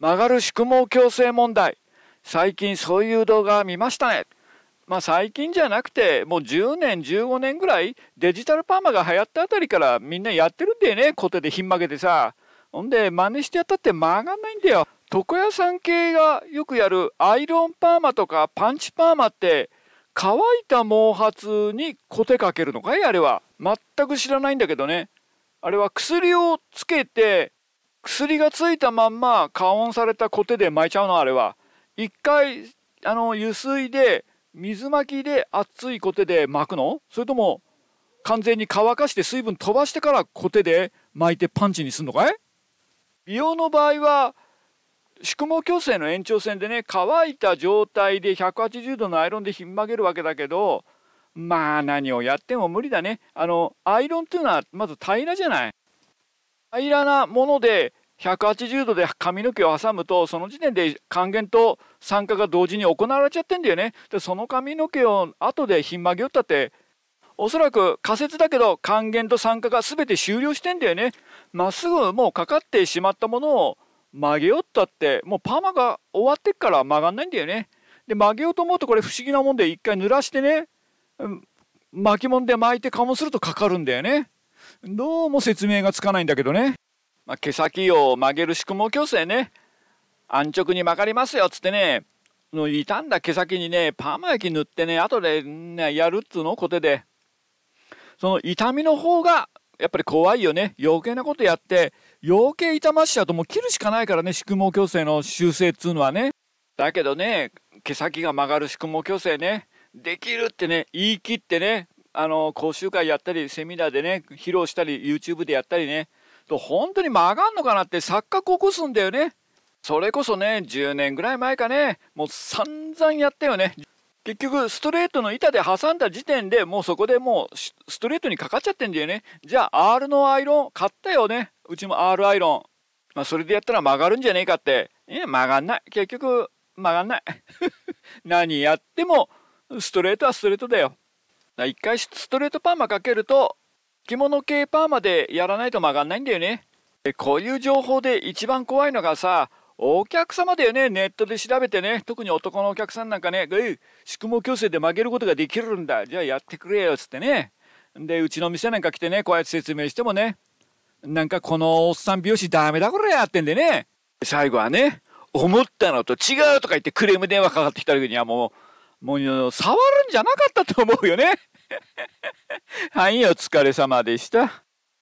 曲がる宿毛矯正問題最近そういう動画見ましたねまあ最近じゃなくてもう10年15年ぐらいデジタルパーマが流行ったあたりからみんなやってるんだよねコテでひん曲げてさほんで真似してやったって曲がんないんだよ床屋さん系がよくやるアイロンパーマとかパンチパーマって乾いた毛髪にコテかけるのかいあれは全く知らないんだけどねあれは薬をつけて薬がついたまんま加温されたコテで巻いちゃうのあれは一回あの水で水巻きで熱いコテで巻くのそれとも完全に乾かして水分飛ばしてからコテで巻いてパンチにすんのかい美容の場合は宿毛矯正の延長線でね乾いた状態で180度のアイロンでひん曲げるわけだけどまあ何をやっても無理だねあのアイロンっていうのはまず平らじゃない平らなもので180度で髪の毛を挟むとその時点で還元と酸化が同時に行われちゃってんだよねでその髪の毛を後でひん曲げよったっておそらく仮説だけど還元と酸化が全て終了してんだよねまっすぐもうかかってしまったものを曲げよったってもうパーマが終わってっから曲がんないんだよねで曲げようと思うとこれ不思議なもんで一回濡らしてね巻き物で巻いてかもするとかかるんだよねどうも説明がつかないんだけどね。まあ、毛先を曲げる宿毛矯正ね。安直に曲がりますよっつってね、の傷んだ毛先にね、パーマ液塗ってね、後で、ね、やるっつうの、コテで。その痛みの方が、やっぱり怖いよね。余計なことやって、余計痛ましちゃうともう切るしかないからね、宿毛矯正の修正っつうのはね。だけどね、毛先が曲がる宿毛矯正ね、できるってね、言い切ってね、あの講習会やったりセミナーでね披露したり YouTube でやったりねと本当に曲がんのかなって錯覚起こすんだよねそれこそね10年ぐらい前かねもう散々やったよね結局ストレートの板で挟んだ時点でもうそこでもうストレートにかかっちゃってんだよねじゃあ R のアイロン買ったよねうちも R アイロン、まあ、それでやったら曲がるんじゃねえかってえ曲がんない結局曲がんない 何やってもストレートはストレートだよ一回ストレートパーマかけると着物系パーマでやらないと曲がんないんだよねでこういう情報で一番怖いのがさお客様だよねネットで調べてね特に男のお客さんなんかね「宿毛矯正で曲げることができるんだじゃあやってくれよ」っつってねでうちの店なんか来てねこうやって説明してもねなんかこのおっさん美容師ダメだこれやってんでね最後はね思ったのと違うとか言ってクレーム電話かかってきた時にはもうもう触るんじゃなかったと思うよね。はい、お疲れ様でした。